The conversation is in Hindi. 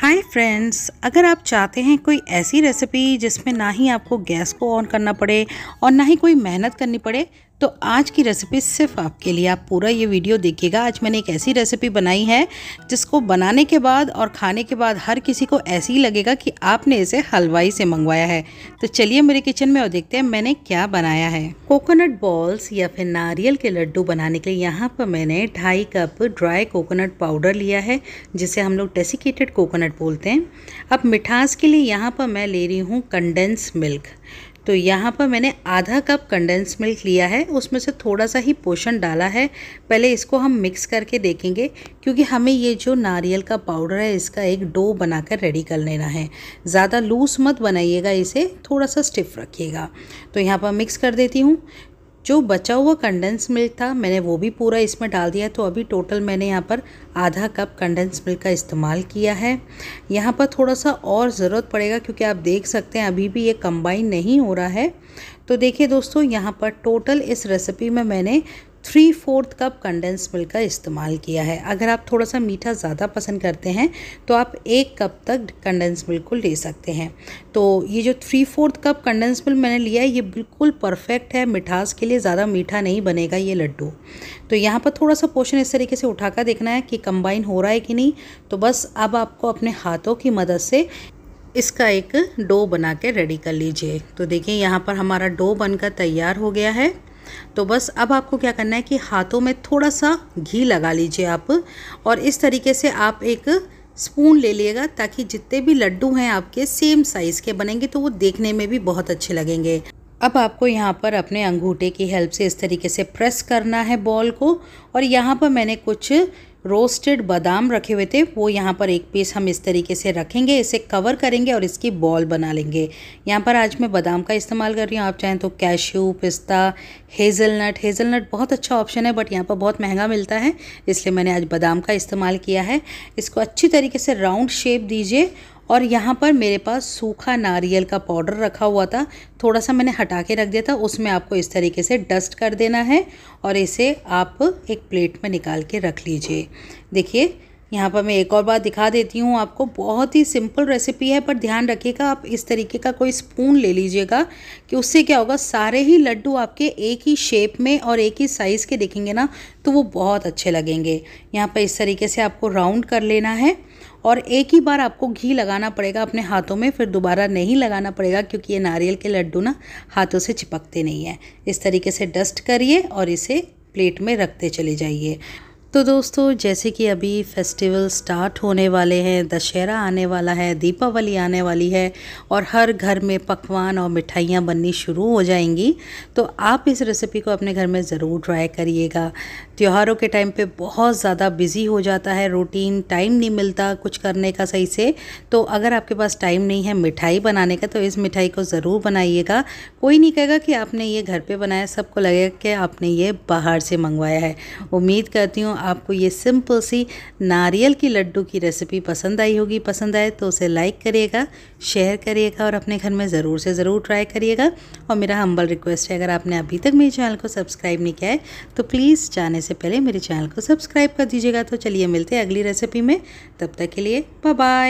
हाय फ्रेंड्स अगर आप चाहते हैं कोई ऐसी रेसिपी जिसमें ना ही आपको गैस को ऑन करना पड़े और ना ही कोई मेहनत करनी पड़े तो आज की रेसिपी सिर्फ आपके लिए आप पूरा ये वीडियो देखिएगा आज मैंने एक ऐसी रेसिपी बनाई है जिसको बनाने के बाद और खाने के बाद हर किसी को ऐसे ही लगेगा कि आपने इसे हलवाई से मंगवाया है तो चलिए मेरे किचन में और देखते हैं मैंने क्या बनाया है कोकोनट बॉल्स या फिर नारियल के लड्डू बनाने के लिए यहाँ पर मैंने ढाई कप ड्राई कोकोनट पाउडर लिया है जिसे हम लोग डेसिकेटेड कोकोनट बोलते हैं अब मिठास के लिए यहाँ पर मैं ले रही हूँ कंडेंस मिल्क तो यहाँ पर मैंने आधा कप कंडेंस मिल्क लिया है उसमें से थोड़ा सा ही पोषण डाला है पहले इसको हम मिक्स करके देखेंगे क्योंकि हमें ये जो नारियल का पाउडर है इसका एक डो बनाकर रेडी कर लेना है ज़्यादा लूज़ मत बनाइएगा इसे थोड़ा सा स्टिफ रखिएगा तो यहाँ पर मिक्स कर देती हूँ जो बचा हुआ कंडेंस मिल्क था मैंने वो भी पूरा इसमें डाल दिया तो अभी टोटल मैंने यहाँ पर आधा कप कंडेंस मिल्क का इस्तेमाल किया है यहाँ पर थोड़ा सा और ज़रूरत पड़ेगा क्योंकि आप देख सकते हैं अभी भी ये कंबाइन नहीं हो रहा है तो देखिए दोस्तों यहाँ पर टोटल इस रेसिपी में मैंने three fourth cup condense milk का इस्तेमाल किया है अगर आप थोड़ा सा मीठा ज़्यादा पसंद करते हैं तो आप एक कप तक कंडेंस मिल्क को ले सकते हैं तो ये जो three fourth cup condense milk मैंने लिया है ये बिल्कुल परफेक्ट है मिठास के लिए ज़्यादा मीठा नहीं बनेगा ये लड्डू तो यहाँ पर थोड़ा सा पोर्शन इस तरीके से उठा कर देखना है कि कंबाइन हो रहा है कि नहीं तो बस अब आपको अपने हाथों की मदद से इसका एक डो बना के रेडी कर लीजिए तो देखिए यहाँ पर हमारा डो बनकर तैयार हो गया है तो बस अब आपको क्या करना है कि हाथों में थोड़ा सा घी लगा लीजिए आप और इस तरीके से आप एक स्पून ले लिएगा ताकि जितने भी लड्डू हैं आपके सेम साइज़ के बनेंगे तो वो देखने में भी बहुत अच्छे लगेंगे अब आपको यहाँ पर अपने अंगूठे की हेल्प से इस तरीके से प्रेस करना है बॉल को और यहाँ पर मैंने कुछ रोस्टेड बादाम रखे हुए थे वो यहाँ पर एक पीस हम इस तरीके से रखेंगे इसे कवर करेंगे और इसकी बॉल बना लेंगे यहाँ पर आज मैं बादाम का इस्तेमाल कर रही हूँ आप चाहें तो कैश्यू पिस्ता हेज़लनट हेज़लनट बहुत अच्छा ऑप्शन है बट यहाँ पर बहुत महंगा मिलता है इसलिए मैंने आज बादाम का इस्तेमाल किया है इसको अच्छी तरीके से राउंड शेप दीजिए और यहाँ पर मेरे पास सूखा नारियल का पाउडर रखा हुआ था थोड़ा सा मैंने हटा के रख दिया था उसमें आपको इस तरीके से डस्ट कर देना है और इसे आप एक प्लेट में निकाल के रख लीजिए देखिए यहाँ पर मैं एक और बार दिखा देती हूँ आपको बहुत ही सिंपल रेसिपी है पर ध्यान रखिएगा आप इस तरीके का कोई स्पून ले लीजिएगा कि उससे क्या होगा सारे ही लड्डू आपके एक ही शेप में और एक ही साइज़ के दिखेंगे ना तो वो बहुत अच्छे लगेंगे यहाँ पर इस तरीके से आपको राउंड कर लेना है और एक ही बार आपको घी लगाना पड़ेगा अपने हाथों में फिर दोबारा नहीं लगाना पड़ेगा क्योंकि ये नारियल के लड्डू ना हाथों से चिपकते नहीं हैं इस तरीके से डस्ट करिए और इसे प्लेट में रखते चले जाइए तो दोस्तों जैसे कि अभी फेस्टिवल स्टार्ट होने वाले हैं दशहरा आने वाला है दीपावली आने वाली है और हर घर में पकवान और मिठाइयाँ बननी शुरू हो जाएंगी तो आप इस रेसिपी को अपने घर में ज़रूर ट्राई करिएगा त्योहारों के टाइम पे बहुत ज़्यादा बिजी हो जाता है रूटीन टाइम नहीं मिलता कुछ करने का सही से तो अगर आपके पास टाइम नहीं है मिठाई बनाने का तो इस मिठाई को ज़रूर बनाइएगा कोई नहीं कहेगा कि आपने ये घर पर बनाया सबको लगेगा कि आपने ये बाहर से मंगवाया है उम्मीद करती हूँ आपको ये सिंपल सी नारियल की लड्डू की रेसिपी पसंद आई होगी पसंद आए तो उसे लाइक करिएगा शेयर करिएगा और अपने घर में ज़रूर से ज़रूर ट्राई करिएगा और मेरा हम्बल रिक्वेस्ट है अगर आपने अभी तक मेरे चैनल को सब्सक्राइब नहीं किया है तो प्लीज़ जाने से पहले मेरे चैनल को सब्सक्राइब कर दीजिएगा तो चलिए मिलते हैं अगली रेसिपी में तब तक के लिए बाय